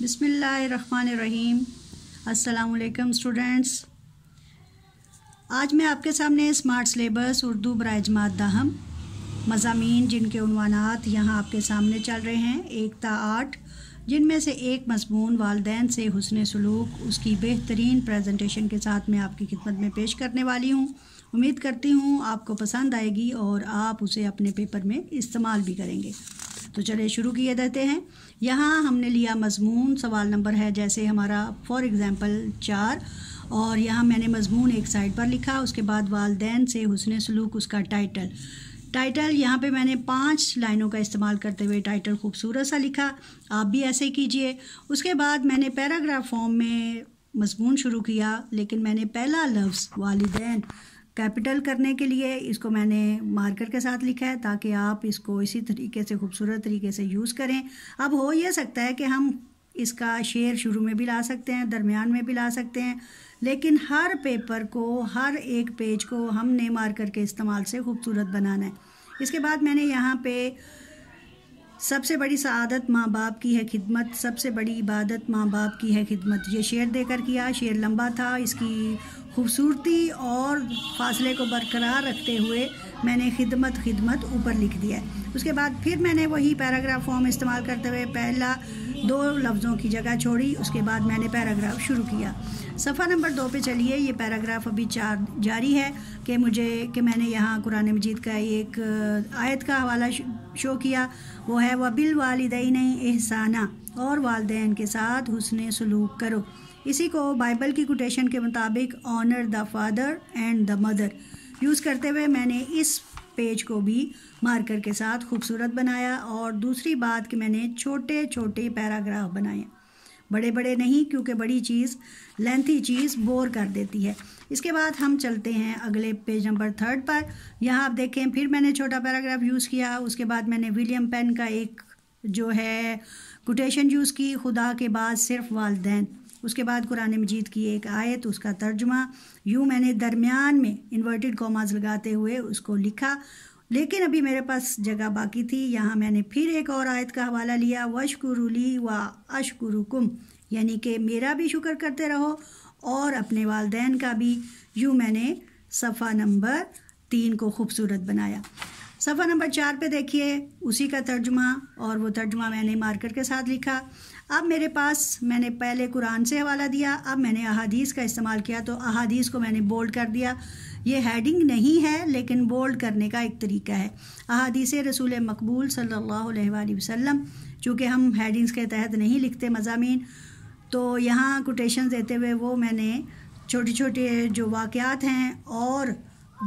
बिसमीम अस्सलाम स्टूडेंट्स आज मैं आपके सामने स्मार्ट सिलेबस उर्दू बर अजमात दाहम मजामी जिनके अनवानात यहाँ आपके सामने चल रहे हैं एकता आठ जिनमें से एक मजमून वालदेन से हुसन सलूक उसकी बेहतरीन प्रेजेंटेशन के साथ मैं आपकी खिदमत में पेश करने वाली हूँ उम्मीद करती हूँ आपको पसंद आएगी और आप उसे अपने पेपर में इस्तेमाल भी करेंगे तो चलिए शुरू किए देते हैं यहाँ हमने लिया मजमून सवाल नंबर है जैसे हमारा फॉर एग्ज़ाम्पल चार और यहाँ मैंने मजमून एक साइड पर लिखा उसके बाद वालदेन से हुसन सलूक उसका टाइटल टाइटल यहाँ पे मैंने पांच लाइनों का इस्तेमाल करते हुए टाइटल खूबसूरत सा लिखा आप भी ऐसे कीजिए उसके बाद मैंने पैराग्राफ फॉर्म में मजमून शुरू किया लेकिन मैंने पहला लफ्ज़ वालदेन कैपिटल करने के लिए इसको मैंने मार्कर के साथ लिखा है ताकि आप इसको इसी तरीके से खूबसूरत तरीके से यूज़ करें अब हो यह सकता है कि हम इसका शेयर शुरू में भी ला सकते हैं दरमियान में भी ला सकते हैं लेकिन हर पेपर को हर एक पेज को हमने मार्कर के इस्तेमाल से खूबसूरत बनाना है इसके बाद मैंने यहाँ पे सबसे बड़ी सआदत माँ बाप की है खिदमत सबसे बड़ी इबादत माँ बाप की है खिदमत ये शेर देकर किया शेर लंबा था इसकी खूबसूरती और फासले को बरकरार रखते हुए मैंने खिदमत खिदमत ऊपर लिख दिया है उसके बाद फिर मैंने वही पैराग्राफ फॉर्म इस्तेमाल करते हुए पहला दो लफ्ज़ों की जगह छोड़ी उसके बाद मैंने पैराग्राफ शुरू किया सफ़ा नंबर दो पे चलिए ये पैराग्राफ अभी चार जारी है कि मुझे कि मैंने यहाँ कुरान मजीद का एक आयत का हवाला शो किया वो है वह बिल नहीं एहसाना और वालदेन के साथ हुसन सलूक करो इसी को बाइबल की कोटेशन के मुताबिक honour the father and the mother use करते हुए मैंने इस पेज को भी मार्कर के साथ खूबसूरत बनाया और दूसरी बात कि मैंने छोटे छोटे पैराग्राफ बनाए बड़े बड़े नहीं क्योंकि बड़ी चीज़ लेंथी चीज़ बोर कर देती है इसके बाद हम चलते हैं अगले पेज नंबर थर्ड पर यहाँ आप देखें फिर मैंने छोटा पैराग्राफ यूज़ किया उसके बाद मैंने विलियम पेन का एक जो है कोटेशन यूज़ की खुदा के बाद सिर्फ वालदेन उसके बाद कुरान मजीद की एक आयत उसका तर्जमा यूँ मैंने दरमियान में इन्वर्टेड कॉमाज लगाते हुए उसको लिखा लेकिन अभी मेरे पास जगह बाकी थी यहाँ मैंने फिर एक और आयत का हवाला लिया वशकुरुली व अशकुरुकुम यानी कि मेरा भी शुक्र करते रहो और अपने वालदेन का भी यूँ मैंने सफ़ा नंबर तीन को खूबसूरत बनाया सफ़ा नंबर चार पे देखिए उसी का तर्जमा और वो तर्जुमा मैंने मार्कर के साथ लिखा अब मेरे पास मैंने पहले कुरान से हवाला दिया अब मैंने अहादीस का इस्तेमाल किया तो अहादीस को मैंने बोल्ड कर दिया ये हेडिंग नहीं है लेकिन बोल्ड करने का एक तरीका है अहादीस रसूल मकबूल सल्ला वसम चूँकि हम हेडिंग्स के तहत नहीं लिखते मजामी तो यहाँ कोटेशन देते हुए वो मैंने छोटे छोटे जो वाक़ हैं और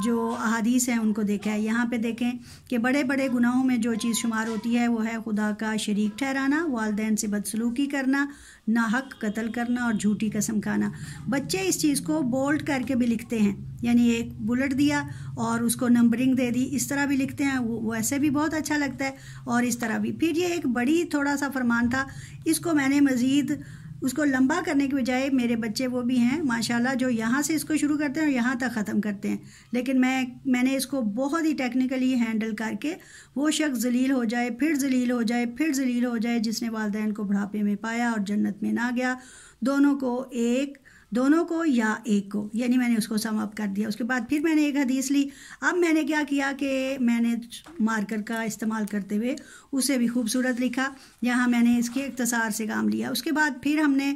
जो अहादीस हैं उनको देखा है यहाँ पे देखें कि बड़े बड़े गुनाहों में जो चीज़ शुमार होती है वो है खुदा का शरीक ठहराना वालदेन से बदसलूकी करना नाहक कत्ल करना और झूठी कसम खाना बच्चे इस चीज़ को बोल्ड करके भी लिखते हैं यानी एक बुलेट दिया और उसको नंबरिंग दे दी इस तरह भी लिखते हैं वो वैसे भी बहुत अच्छा लगता है और इस तरह भी फिर ये एक बड़ी थोड़ा सा फरमान था इसको मैंने मज़ीद उसको लंबा करने के बजाय मेरे बच्चे वो भी हैं माशाल्लाह जो यहाँ से इसको शुरू करते हैं और यहाँ तक ख़त्म करते हैं लेकिन मैं मैंने इसको बहुत ही टेक्निकली हैंडल करके वो शख्स जलील हो जाए फिर जलील हो जाए फिर जलील हो जाए जिसने वालदेन को बुढ़ापे में पाया और जन्नत में ना गया दोनों को एक दोनों को या एक को यानी मैंने उसको सम अप कर दिया उसके बाद फिर मैंने एक हदीस ली अब मैंने क्या किया कि मैंने मार्कर का इस्तेमाल करते हुए उसे भी खूबसूरत लिखा यहाँ मैंने इसके इकतसार से काम लिया उसके बाद फिर हमने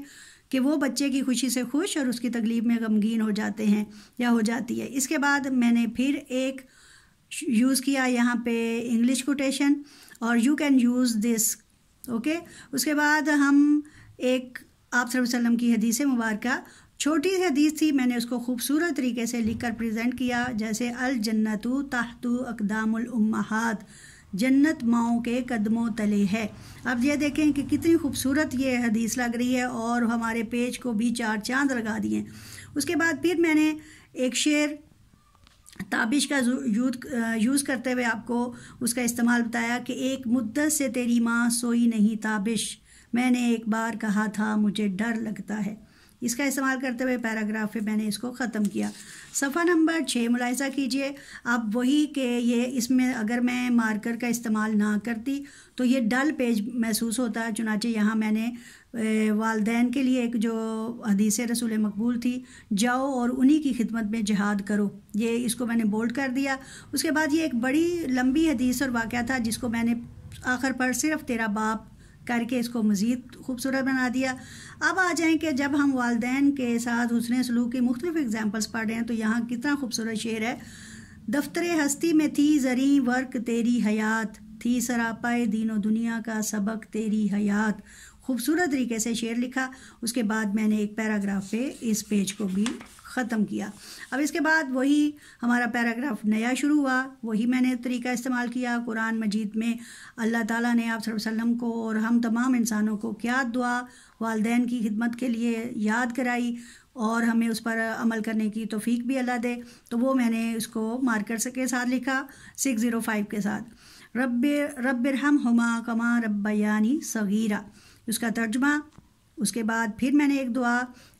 कि वो बच्चे की खुशी से खुश और उसकी तकलीफ़ में गमगीन हो जाते हैं या हो जाती है इसके बाद मैंने फिर एक यूज़ किया यहाँ पे इंग्लिश कोटेशन और you can use this okay उसके बाद हम एक आप वसल्लम की हदीस मुबारक छोटी सी हदीस थी मैंने उसको खूबसूरत तरीके से लिखकर प्रेजेंट किया जैसे अल जन्नतु ताहतु अकदामुल उम्माहात जन्नत माओ के कदमों तले है अब ये देखें कि कितनी खूबसूरत ये हदीस लग रही है और हमारे पेज को भी चार चांद लगा दिए उसके बाद फिर मैंने एक शेर ताबिश का यूज़ करते हुए आपको उसका इस्तेमाल बताया कि एक मुद्दत से तेरी माँ सोई नहीं ताबिश मैंने एक बार कहा था मुझे डर लगता है इसका इस्तेमाल करते हुए पैराग्राफ पे मैंने इसको ख़त्म किया सफ़ा नंबर छः मुलायजा कीजिए आप वही के ये इसमें अगर मैं मार्कर का इस्तेमाल ना करती तो ये डल पेज महसूस होता है चुनाचे यहाँ मैंने वालदेन के लिए एक जो हदीस रसूल मकबूल थी जाओ और उन्हीं की खिदमत में जहाद करो ये इसको मैंने बोल्ड कर दिया उसके बाद ये एक बड़ी लंबी हदीस और वाक़ था जिसको मैंने आखिर पर सिर्फ तेरा बाप करके इसको मज़ीद खूबसूरत बना दिया अब आ जाएँ कि जब हम वालदेन के साथ हुसन सलूक की मुख्तफ एग्ज़ाम्पल्स पढ़ रहे हैं तो यहाँ कितना खूबसूरत शेर है दफ्तर हस्ती में थी जरी वर्क तेरी हयात थी सरापाए दीनों दुनिया का सबक तेरी हयात खूबसूरत तरीके से शेर लिखा उसके बाद मैंने एक पैराग्राफ पे इस पेज को भी ख़त्म किया अब इसके बाद वही हमारा पैराग्राफ नया शुरू हुआ वही मैंने तरीका इस्तेमाल किया कुरान मजीद में अल्लाह ताला ने आप वसल्लम को और हम तमाम इंसानों को क्या दुआ वालदे की खिदमत के लिए याद कराई और हमें उस पर अमल करने की तोफ़ीक भी अल्लाह दे तो वो मैंने इसको मार्कर के साथ लिखा सिक्स ज़ीरो फाइव के साथ रब रब हम हमा कमा रबानी सगीरा उसका तर्जमा उसके बाद फिर मैंने एक दुआ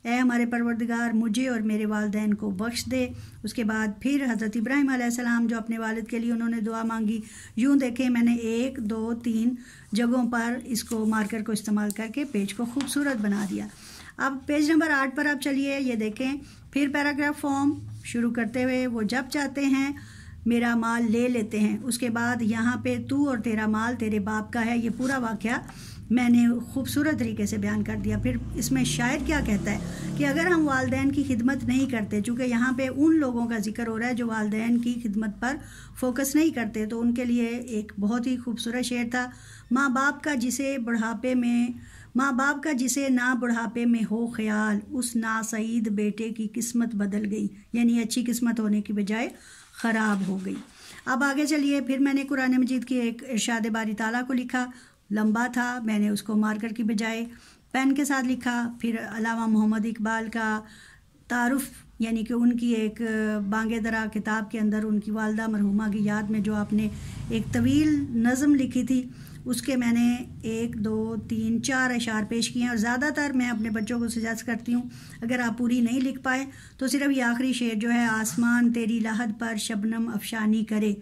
ए हमारे परवरदगार मुझे और मेरे वालदेन को बख्श दे उसके बाद फिर हज़रत इब्राहिम आसमाम जो अपने वालद के लिए उन्होंने दुआ मांगी यूँ देखें मैंने एक दो तीन जगहों पर इसको मार्कर को इस्तेमाल करके पेज को खूबसूरत बना दिया अब पेज नंबर आठ पर आप चलिए ये देखें फिर पैराग्राफ फॉर्म शुरू करते हुए वो जब चाहते हैं मेरा माल ले लेते हैं उसके बाद यहाँ पे तू और तेरा माल तेरे बाप का है ये पूरा वाक्य मैंने खूबसूरत तरीके से बयान कर दिया फिर इसमें शायर क्या कहता है कि अगर हम वालदेन की खिदमत नहीं करते चूँकि यहाँ पे उन लोगों का जिक्र हो रहा है जो वालदेन की खिदमत पर फोकस नहीं करते तो उनके लिए एक बहुत ही खूबसूरत शेर था माँ बाप का जिसे बुढ़ापे में माँ बाप का जिसे ना बुढ़ापे में हो ख्याल उस सईद बेटे की किस्मत बदल गई यानी अच्छी किस्मत होने की बजाय ख़राब हो गई अब आगे चलिए फिर मैंने कुरान मजीद की एक इर्शाद बारी ताला को लिखा लंबा था मैंने उसको मार्कर की बजाय पेन के साथ लिखा फिर अलावा मोहम्मद इकबाल का तारफ़ यानी कि उनकी एक बांगे दरा किताब के अंदर उनकी वालदा मरहुमा की याद में जो आपने एक तवील नज़म लिखी थी उसके मैंने एक दो तीन चार अशार पेश किए हैं और ज़्यादातर मैं अपने बच्चों को सजेस्ट करती हूँ अगर आप पूरी नहीं लिख पाए तो सिर्फ ये आखिरी शेर जो है आसमान तेरी लाहद पर शबनम अफशानी करे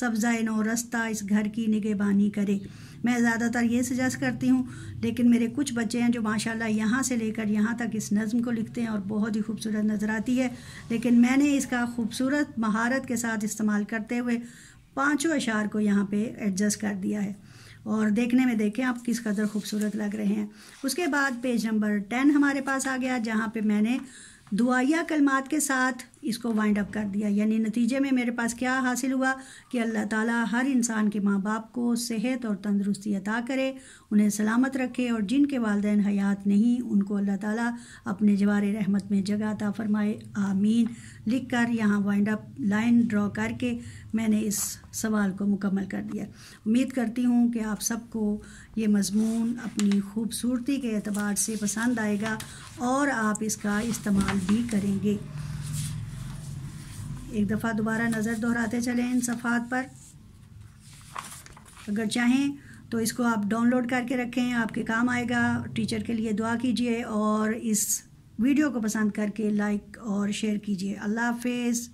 सब्ज़ा नो रस्ता इस घर की निगेबानी करे मैं ज़्यादातर ये सजेस्ट करती हूँ लेकिन मेरे कुछ बच्चे हैं जो माशाल्लाह यहाँ से लेकर यहाँ तक इस नज़म को लिखते हैं और बहुत ही खूबसूरत नज़र आती है लेकिन मैंने इसका खूबसूरत महारत के साथ इस्तेमाल करते हुए पाँचों अशार को यहाँ पे एडजस्ट कर दिया है और देखने में देखें आप किस कदर खूबसूरत लग रहे हैं उसके बाद पेज नंबर टेन हमारे पास आ गया जहाँ पे मैंने दुआया कलमात के साथ इसको वाइंड अप कर दिया यानी नतीजे में मेरे पास क्या हासिल हुआ कि अल्लाह ताला हर इंसान के माँ बाप को सेहत और तंदरुस्ती अता करे उन्हें सलामत रखे और जिनके वालदे हयात नहीं उनको अल्लाह ताला अपने जवार रहमत में जगह अता फरमाए आमीन लिख कर यहाँ वाइंड अप लाइन ड्रॉ करके मैंने इस सवाल को मुकम्मल कर दिया उम्मीद करती हूँ कि आप सबको ये मजमून अपनी खूबसूरती के अतबार से पसंद आएगा और आप इसका इस्तेमाल भी करेंगे एक दफ़ा दोबारा नज़र दोहराते चलें इन सफ़ात पर अगर चाहें तो इसको आप डाउनलोड करके रखें आपके काम आएगा टीचर के लिए दुआ कीजिए और इस वीडियो को पसंद करके लाइक और शेयर कीजिए अल्लाह हाफिज़